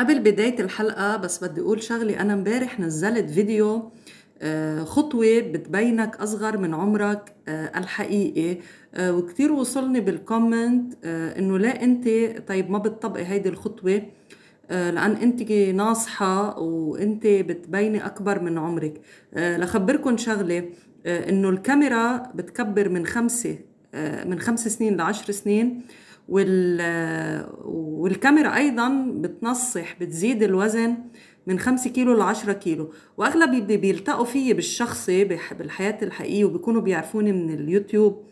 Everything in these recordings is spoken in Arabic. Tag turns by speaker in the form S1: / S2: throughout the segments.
S1: قبل بداية الحلقة بس بدي أقول شغلي أنا مبارح نزلت فيديو آه، خطوة بتبينك أصغر من عمرك آه، الحقيقي آه، وكتير وصلني بالكومنت إنه لا أنت طيب ما بتطبقي هيدي الخطوة لأن أنت ناصحة وأنت بتبيني أكبر من عمرك لخبركم شغلة إنه الكاميرا بتكبر من خمسة من خمس سنين لعشر سنين وال والكاميرا ايضا بتنصح بتزيد الوزن من 5 كيلو ل 10 كيلو واغلب اللي بيلتقوا فيي بالشخصي بالحياه الحقيقيه وبيكونوا بيعرفوني من اليوتيوب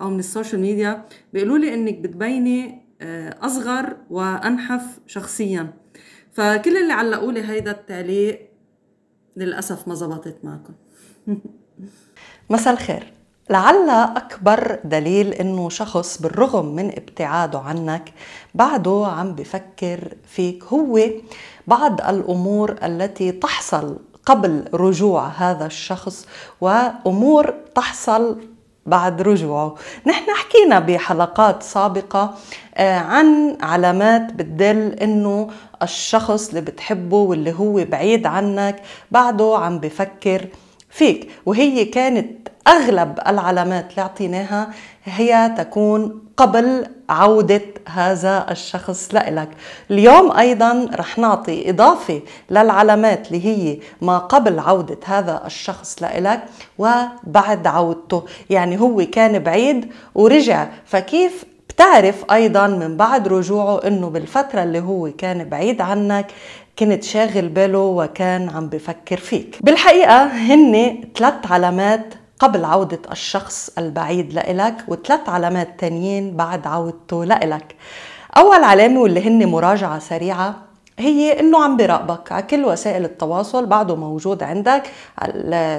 S1: او من السوشيال ميديا بيقولوا لي انك بتبيني آه، اصغر وانحف شخصيا فكل اللي علقوا لي هيدا التعليق للاسف ما زبطت معكم مساء الخير لعل أكبر دليل إنه شخص بالرغم من ابتعاده عنك بعده عم بفكر فيك هو بعض الأمور التي تحصل قبل رجوع هذا الشخص وأمور تحصل بعد رجوعه نحن حكينا بحلقات سابقة آه، عن علامات بتدل انه الشخص اللي بتحبه واللي هو بعيد عنك بعده عم بفكر فيك وهي كانت اغلب العلامات اللي اعطيناها هي تكون قبل عودة هذا الشخص لإلك اليوم أيضا رح نعطي إضافة للعلامات اللي هي ما قبل عودة هذا الشخص لإلك وبعد عودته يعني هو كان بعيد ورجع فكيف بتعرف أيضا من بعد رجوعه أنه بالفترة اللي هو كان بعيد عنك كنت شاغل باله وكان عم بفكر فيك بالحقيقة هن ثلاث علامات قبل عودة الشخص البعيد لإلك وثلاث علامات تانيين بعد عودته لإلك أول علامة واللي هن مراجعة سريعة هي انه عم براقبك على كل وسائل التواصل بعده موجود عندك على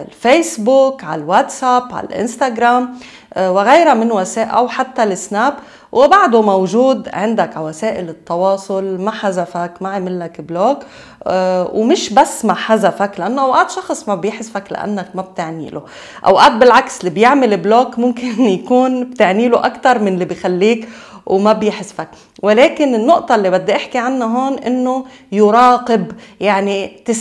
S1: الفيسبوك على الواتساب على الانستغرام آه، وغيرها من وسائل او حتى السناب وبعده موجود عندك على وسائل التواصل ما حذفك ما عمل لك بلوك آه، ومش بس ما حذفك لانه اوقات شخص ما بيحذفك لانك ما بتعني له اوقات بالعكس اللي بيعمل بلوك ممكن يكون بتعني له اكثر من اللي بخليك وما بيحسفك ولكن النقطة اللي بدي أحكي عنها هون إنه يراقب يعني 90%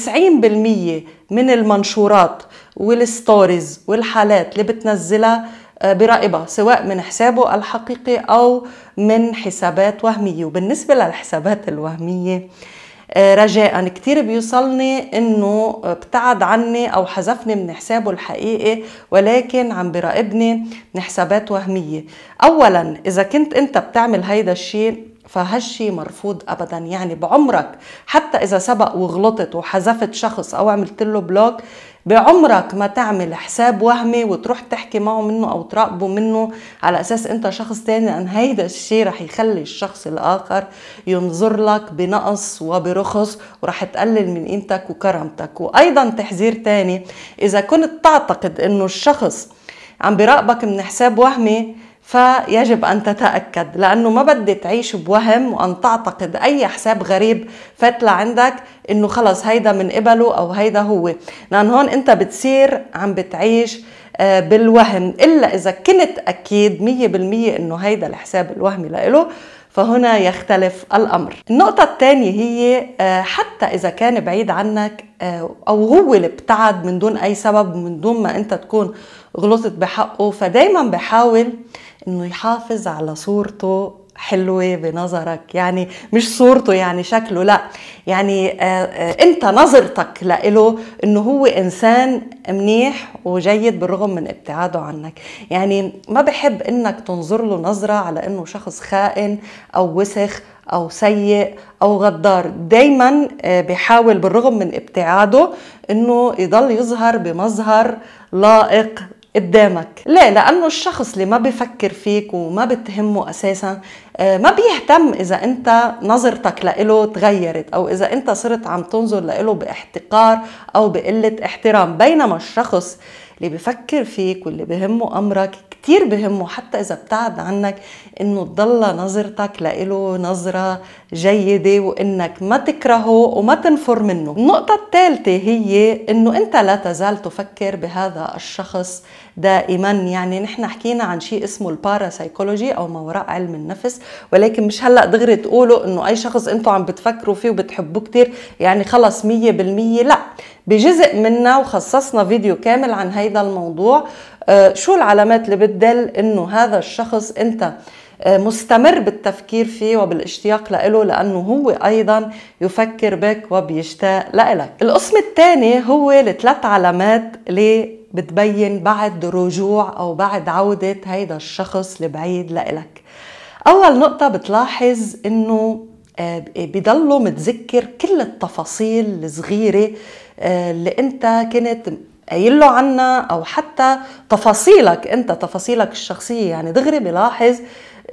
S1: من المنشورات والستوريز والحالات اللي بتنزلها آه، براقبها سواء من حسابه الحقيقي أو من حسابات وهمية وبالنسبة للحسابات الوهمية آه، رجاء كتير بيوصلني انه ابتعد عني او حذفني من حسابه الحقيقي ولكن عم براقبني من حسابات وهميه اولا اذا كنت انت بتعمل هيدا الشيء فهالشي مرفوض ابدا يعني بعمرك حتى اذا سبق وغلطت وحذفت شخص او عملت له بلوك بعمرك ما تعمل حساب وهمي وتروح تحكي معه منه او تراقبه منه على اساس انت شخص تاني لان هيدا الشيء رح يخلي الشخص الاخر ينظر لك بنقص وبرخص ورح تقلل من قيمتك وكرامتك وايضا تحذير تاني اذا كنت تعتقد انه الشخص عم براقبك من حساب وهمي فيجب أن تتأكد لأنه ما بدي تعيش بوهم وأن تعتقد أي حساب غريب فتلة عندك إنه خلص هيدا من قبله أو هيدا هو لأن هون أنت بتصير عم بتعيش آه، بالوهم إلا إذا كنت أكيد مية بالمية إنه هيدا الحساب الوهمي لإله فهنا يختلف الأمر النقطة الثانية هي آه، حتى إذا كان بعيد عنك آه، أو هو اللي ابتعد من دون أي سبب من دون ما أنت تكون غلطت بحقه فدايما بحاول أنه يحافظ على صورته حلوة بنظرك يعني مش صورته يعني شكله لا يعني آه، آه، انت نظرتك لإله انه هو انسان منيح وجيد بالرغم من ابتعاده عنك يعني ما بحب انك تنظر له نظرة على انه شخص خائن او وسخ او سيء او غدار دايما آه، بحاول بالرغم من ابتعاده انه يضل يظهر بمظهر لائق قدامك ليه لانه الشخص اللي ما بفكر فيك وما بتهمه اساسا آه، ما بيهتم اذا انت نظرتك له تغيرت او اذا انت صرت عم تنظر له باحتقار او بقله احترام بينما الشخص اللي بيفكر فيك واللي بهمه امرك كتير بهمه حتى اذا ابتعد عنك انه تضل نظرتك لإله نظره جيده وانك ما تكرهه وما تنفر منه النقطه الثالثه هي انه انت لا تزال تفكر بهذا الشخص دائما يعني نحن حكينا عن شيء اسمه الباراسايكولوجي او ما وراء علم النفس ولكن مش هلا دغري تقولوا انه اي شخص انتم عم بتفكروا فيه وبتحبوه كثير يعني خلص 100% لا بجزء منا وخصصنا فيديو كامل عن هيدا الموضوع آه، شو العلامات اللي بتدل انه هذا الشخص انت آه، مستمر بالتفكير فيه وبالاشتياق له لانه هو ايضا يفكر بك وبيشتاق لك القسم الثاني هو الثلاث علامات اللي بتبين بعد رجوع او بعد عوده هيدا الشخص لبعيد لإلك اول نقطه بتلاحظ انه آه، بضله متذكر كل التفاصيل الصغيرة آه، اللي انت كنت قايل له عنها او حتى تفاصيلك انت تفاصيلك الشخصية يعني دغري بلاحظ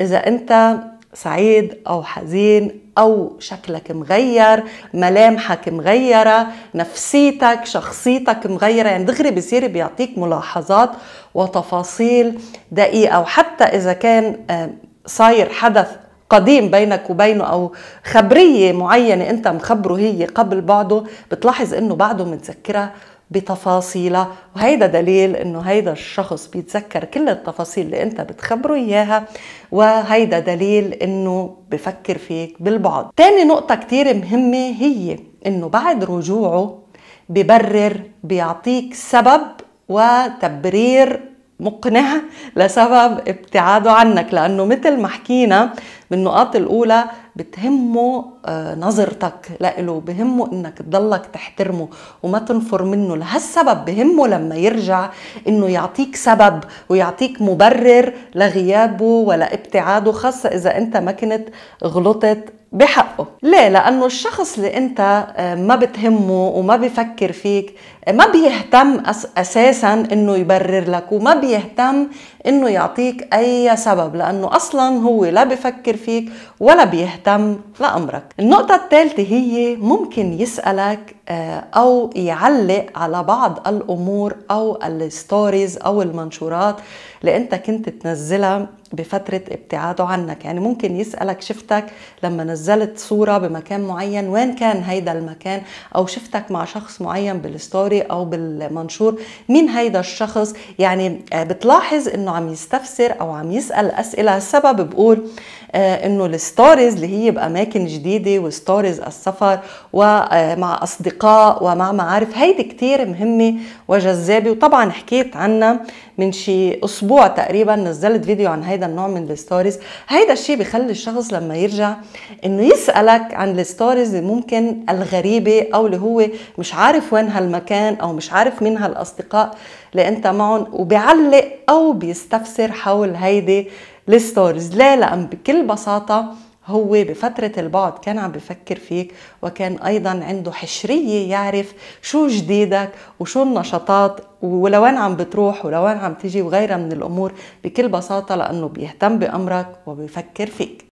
S1: اذا انت سعيد او حزين او شكلك مغير ملامحك مغيره نفسيتك شخصيتك مغيره يعني دغري بصير بيعطيك ملاحظات وتفاصيل دقيقه وحتى اذا كان آه، صاير حدث قديم بينك وبينه او خبريه معينه انت مخبره هي قبل بعده بتلاحظ انه بعده متذكره بتفاصيلها وهيدا دليل انه هيدا الشخص بيتذكر كل التفاصيل اللي انت بتخبره اياها وهيدا دليل انه بفكر فيك بالبعض تاني نقطة كتير مهمة هي انه بعد رجوعه ببرر بيعطيك سبب وتبرير مقنع لسبب ابتعاده عنك لانه مثل ما حكينا بالنقاط الاولى بتهمه آه، نظرتك لإله بهمه انك تضلك تحترمه وما تنفر منه لهالسبب بهمه لما يرجع انه يعطيك سبب ويعطيك مبرر لغيابه ولا ابتعاده خاصة اذا انت ما كنت غلطت بحقه ليه؟ لأنه الشخص اللي أنت آه، ما بتهمه وما بفكر فيك آه، ما بيهتم أساسا أنه يبرر لك وما بيهتم أنه يعطيك أي سبب لأنه أصلا هو لا بفكر فيك ولا بيهتم لأمرك النقطة الثالثة هي ممكن يسألك آه، أو يعلق على بعض الأمور أو الستوريز أو المنشورات لانت كنت تنزلها بفترة ابتعاده عنك يعني ممكن يسألك شفتك لما نزلت صورة بمكان معين وين كان هيدا المكان أو شفتك مع شخص معين بالستوري أو بالمنشور مين هيدا الشخص يعني آه، بتلاحظ أنه عم يستفسر أو عم يسأل أسئلة السبب بقول آه، أنه الستوريز اللي هي بأماكن جديدة وستوريز السفر ومع آه، أصدقاء ومع معارف هيدي كتير مهمة وجذابة وطبعا حكيت عنها من شي اسبوع تقريبا نزلت فيديو عن هيدا النوع من الستوريز هيدا الشيء بخلي الشخص لما يرجع انه يسالك عن الستوريز ممكن الغريبه او اللي هو مش عارف وين هالمكان او مش عارف مين هالاصدقاء اللي انت معهم وبيعلق او بيستفسر حول هيدي الستوريز ليه لان بكل بساطه هو بفترة البعد كان عم بفكر فيك وكان أيضا عنده حشرية يعرف شو جديدك وشو النشاطات ولوين عم بتروح ولوين عم تجي وغيرها من الأمور بكل بساطة لأنه بيهتم بأمرك وبيفكر فيك